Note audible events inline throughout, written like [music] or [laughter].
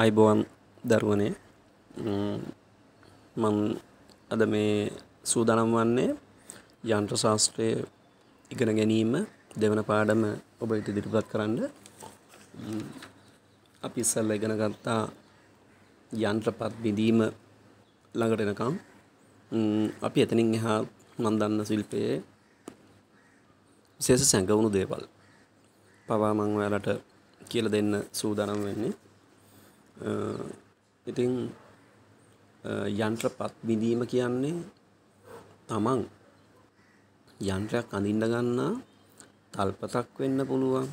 අයිබෝවන් දරුවනේ මං අද මේ සූදනම් වන්නේ යන්ත්‍ර ශාස්ත්‍රය ඉගෙන ගැනීම දෙවන පාඩම ඔබ ඉට දිරිපත් කරන්න අපි ඉස්සල්ල ඉගෙන ගත්තා යන්ත්‍රපත් බිඳීම ළඟටෙනකම් අපි එතනින් එහා මන්දන්න ශිල්පයේ විශේෂ සැඟවුණු දේවල් පවා මං ඔයාලට කියල දෙන්න සූදානම් වෙන්නේ ඉතින් යන්ත්‍ර පත් බිඳීම කියන්නේ තමන් යන්ත්‍රයක් අඳින්න ගන්නා තල්පතක් වෙන්න පුළුවන්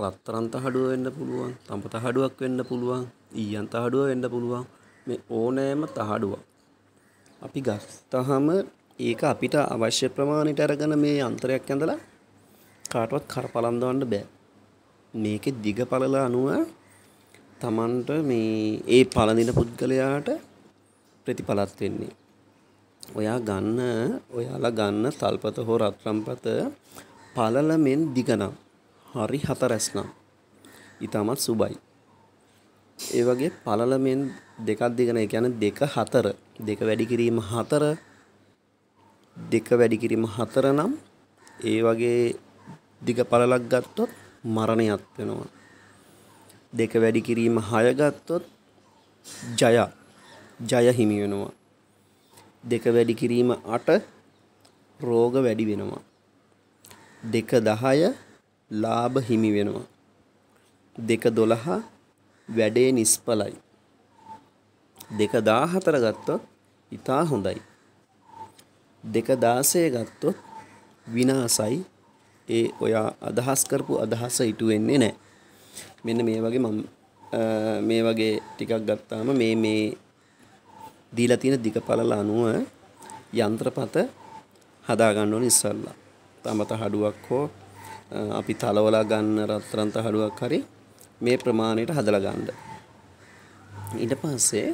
රත්තරන් තහඩුව වෙන්න පුළුවන් තඹ තහඩුවක් වෙන්න පුළුවන් ඊයන් තහඩුව වෙන්න පුළුවන් මේ ඕනෑම තහඩුවක් අපි ගස්තහම ඒක අපිට අවශ්‍ය ප්‍රමාණයට අරගෙන මේ යන්ත්‍රයක් ඇඳලා කාටවත් කරපලන්දවන්න බෑ මේකේ දිග පළල අනුව තමන්ට මේ ඒ පලඳින පුද්ගලයාට ප්‍රතිඵලත් වෙන්නේ. ඔයා ගන්න ඔයාලා ගන්න තල්පත හෝ රත්රම්පත පලලමෙන් දිගනම් හරි හතරැස්නම් ඉතාමත් සුබයි. ඒ වගේ පලලමෙන් දෙකක් දිගන ගැන දෙක හතර දෙක වැඩි කිරීම හතර දෙක වැඩි කිරීම හතර නම් ඒ වගේ දිග පලලක් ගත්තොත් මරණයත් වෙනවා. දෙක වැඩි කිරීම 6 ගත්තොත් ජය ජය හිමි වෙනවා. දෙක වැඩි කිරීම 8 රෝග වැඩි වෙනවා. දෙක 10 ලාභ හිමි වෙනවා. දෙක 12 වැඩේ නිස්පලයි. දෙක 14 ගත්තොත් ඉතා හොඳයි. දෙක 16 ගත්තොත් විනාසයි ඒ ඔයා අදහස් කරපු අදහස ඉටු වෙන්නේ නැහැ. මෙන්න මේ වගේ මම මේ වගේ ටිකක් ගත්තාම මේ මේ දීලා තියෙන දිගපළල අනුව යන්ත්‍රපත හදා ගන්න ඕනේ ඉස්සල්ලා. තමත හඩුවක් හෝ අපි තලවලා ගන්න රත්තරන් තහඩුවක් හරි මේ ප්‍රමාණයට හදලා ගන්න. ඊට පස්සේ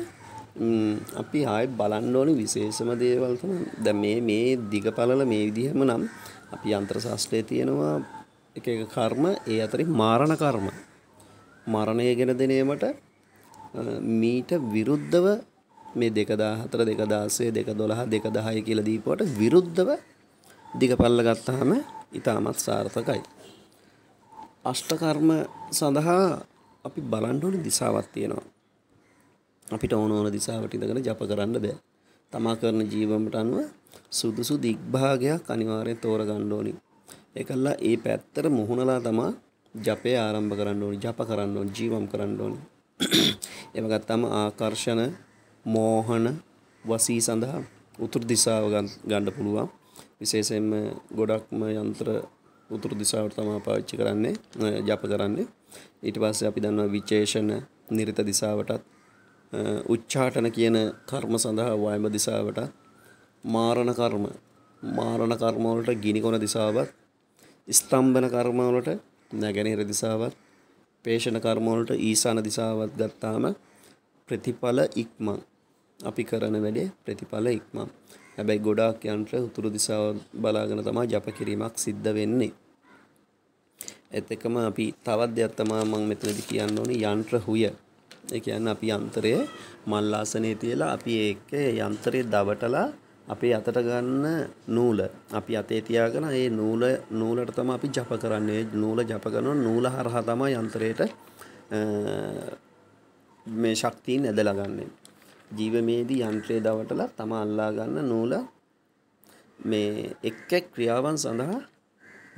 අපි ආයෙත් බලන්න ඕනේ විශේෂම දේවල් තමයි දැන් මේ මේ දිගපළල මේ විදිහම නම් අපි යන්ත්‍ර ශාස්ත්‍රයේ තියෙනවා එක එක කර්ම ඒ අතරින් මාරණ කර්ම මරණය ගෙන දෙනීමට මීට විරුද්ධව මේ දෙකදා හතර දෙකදාසේ දෙක දොළහ දෙකදහය කියල දීපුවට විරුද්ධව දිගපල්ල ගත්තාම ඉතාමත් සාර්ථකයි. අෂ්ටකර්ම සඳහා අපි බලන්ඩෝන දිසාවත් තියෙනවා. අපිට ඕන ඕන දිසාවට ඉඳගෙන ජප කරන්න බෑ. තමා කරන ජීවමට අනුව සුදුසු දිග්භාගයක් අනිවාරය තෝර ගණ්ඩෝනි. එකල්ලා ඒ පැත්තර මුහුණලා තමා ජපය ආරම්භ කරන්න ඕනි ජප කරන්න ඕනි ජීවම් කරන්න ඕනි [clears throat] එම ගත්තාම ආකර්ෂණ මෝහන වසී සඳහා උතුරු දිසාව ගන්න පුළුවන් විශේෂයෙන්ම ගොඩක්ම යන්ත්‍ර උතුරු දිසාවට තමයි පාවිච්චි කරන්නේ ජප කරන්නේ ඊට පස්සේ අපි දන්නවා විචේෂණ නිරිත දිසාවටත් උච්චාටන කියන කර්ම සඳහා වයම දිසාවට මාරණ කර්ම මාරණ කර්ම වලට ගිනිකොන දිසාවත් ස්තම්භන කර්ම වලට නැගෙනහිර දිසාවත් පේෂණ කර්මවලට ඊසාන දිසාවත් ගත්තාම ප්‍රතිඵල ඉක්මන් අපි කරන වැඩේ ප්‍රතිඵල ඉක්මන් හැබැයි ගොඩාක් යන්ත්‍ර උතුරු දිසාව බලාගෙන තමයි ජප කිරීමක් සිද්ධ වෙන්නේ එත් එකම අපි තවත් දෙයක් තමයි මම මෙතනදී කියන්න ඕනේ යන්ත්‍ර හුය ඒ කියන්නේ අපි යන්ත්‍රයේ මල්ලාසනේ තියලා අපි ඒකේ යන්ත්‍රයේ දවටලා අපේ අතට ගන්න නූල අපි අතේ තියාගෙන ඒ නූල නූලට තමයි අපි ජප කරන්නේ නූල ජප කරනවා නූල හරහා තමයි යන්ත්‍රයට මේ ශක්තියින් ඇදලා ගන්නෙ. ජීවමේදී යන්ත්‍රය දවටලා තම අල්ලා ගන්න නූල මේ එක් එක් ක්‍රියාවන් සඳහා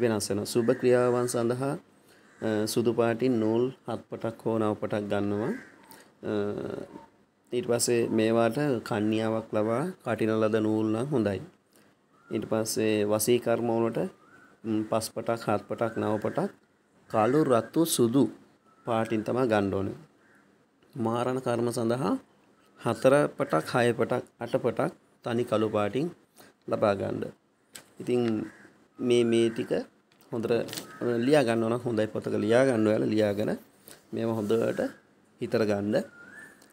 වෙනස් වෙනවා. සුබ ක්‍රියාවන් සඳහා සුදු පාටින් නූල් හත් පටක් හෝ නව පටක් ගන්නවා. ඊට පස්සේ මේවාට කන්‍යාවක් ලබා කටින ලද නූල් නම් හොඳයි. ඊට පස්සේ වසී කර්ම වලට පස් පටක් හත් පටක් නව පටක් කළු රතු සුදු පාටින් තමයි ගන්න ඕනේ. මාරණ කර්ම සඳහා හතර පටක් හය පටක් අට පටක් තනි කළු පාටින් ලබා ගන්න. ඉතින් මේ මේ ටික හොඳට ලියා ගන්න ඕන හොඳයි පොතක ලියා ගන්න ඔයාලා ලියාගෙන මේව හොඳට හිතර ගන්න.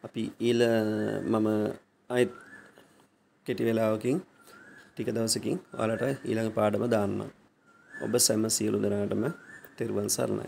අපි ඊල මම අයිත් කෙටි වෙලාවකින් ටික දවසකින් ඔයාලට ඊළඟ පාඩම දාන්න. ඔබ සැම සියලු දෙනාටම තෙරුවන් සරණයි.